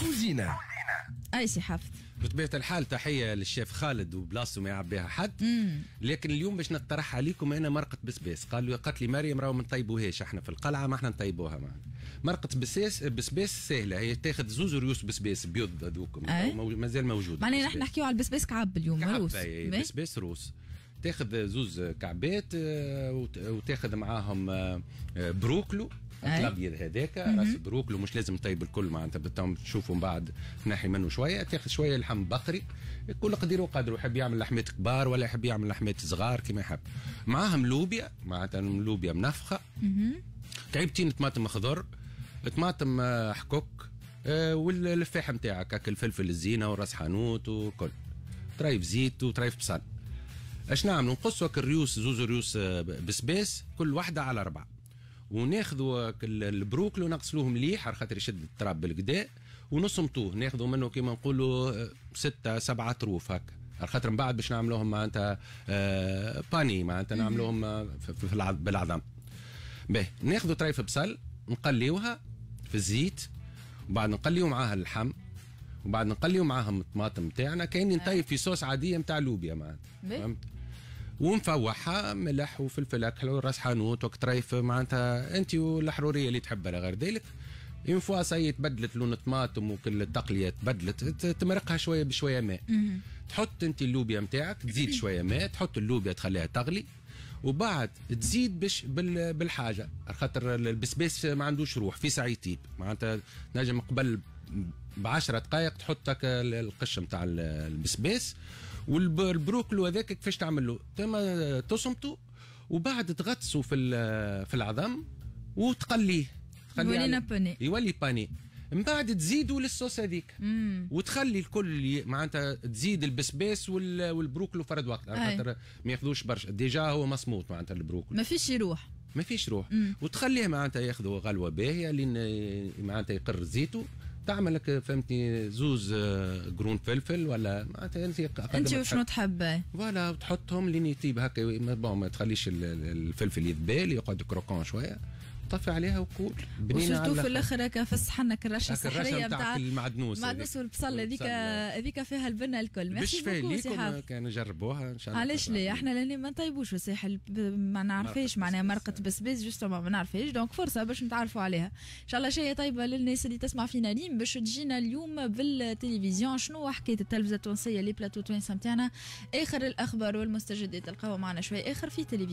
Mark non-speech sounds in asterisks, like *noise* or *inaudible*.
كوزينة اي سي حافظ بطبيعه الحال تحيه للشيف خالد وبلاصته ما يعبيها حد مم. لكن اليوم باش نقترح عليكم انا مرقه بسباس قالوا قالت لي مريم راهو ما نطيبوهاش احنا في القلعه ما احنا نطيبوها معنا مرقه بسباس بسباس سهله هي تاخذ زوز ريوس بسباس بيض هذوكم مازال موجود معناها نحن نحكيو على البسباس كعب اليوم روس بسباس روس تاخذ زوز كعبات آه، وتاخذ معاهم آه، بروكلو الابيض هذاك راس بروكلو مش لازم طيب الكل معناتها تشوفوا من بعد تنحي منه شويه تاخذ شويه لحم بقري كل قدير وقدره يحب يعمل لحمات كبار ولا يحب يعمل لحمات صغار كما يحب معاهم لوبيا معناتها لوبيا منفخه كعيبتين طماطم خضر طماطم حكوك آه، والفاح نتاعك هكا الفلفل الزينه وراس حانوت وكل طريف زيت وطريف بصل اش نعمل نقصوا الريوس زوز ريوس آه، بسباس كل واحده على اربعه وناخذوا البروكلو نغسلوه مليح على خاطر يشد التراب بالكدا ونصمتوه ناخذوا منه كيما نقولوا آه، ستة سبعة طروف هكا على خاطر من بعد باش نعملوهم معناتها آه باني معناتها نعملوهم آه، بالعظم باهي ناخذوا طريف بصل نقليوها في الزيت وبعد نقليو معاها اللحم وبعد نقليو معاهم الطماطم نتاعنا كاني نطيب آه. في صوص عاديه نتاع لوبيا معناتها ونفوحها ملح وفلفل اكل وراس حانوت وكتريف معناتها انت والحروريه اللي تحبها لغير ذلك اون فوا سي تبدلت لون الطماطم وكل التقليه تبدلت تمرقها شويه بشويه ماء تحط انت اللوبيا نتاعك تزيد *coughs* شويه ماء تحط اللوبيا تخليها تغلي وبعد تزيد بش بالحاجه خاطر البسباس ما عندوش روح في سعي معناتها نجم قبل ب 10 دقائق تحط القش نتاع البسباس والبروكلو هذاك كيفاش تعمل له تما تصمته وبعد تغطسه في في العظم وتقليه يولي باني يولي باني من بعد تزيدوا للصوص هذيك وتخلي الكل معناتها تزيد البسباس والبروكلو فرد وقت على خاطر ما ياخذوش برشا ديجا هو مصموط معناتها البروكلو ما فيش يروح ما فيش روح مم. وتخليه معناتها ياخذوا غلوه باهيه لين معناتها يقر زيته تعمل لك فهمتني زوز قرون آه، فلفل ولا معناتها انت انت وشنو تحب فوالا وتحطهم لين يطيب هكا ما, ما تخليش الفلفل يذبال يقعد كروكون شويه طفي عليها وقول وشفتوا في الاخر هكا فسحنا كرشه السحريه نتاع المعدنوس المعدنوس والبصله هذيك هذيك فيها البنه الكل ماشي بوكو كان جربوها ان شاء الله علاش لا احنا لاني ما نطيبوش الساحل ما نعرفيش معناها مرقه بسبيس جوست ما نعرفيش دونك فرصه باش نتعرفوا عليها ان شاء الله شيء طيبه للناس اللي تسمع فينا ريم باش تجينا اليوم بالتلفزيون شنو حكايه التلفزه التونسيه اللي بلاتو تونسه نتاعنا اخر الاخبار والمستجدات تلقاو معنا شويه اخر في تلفزيون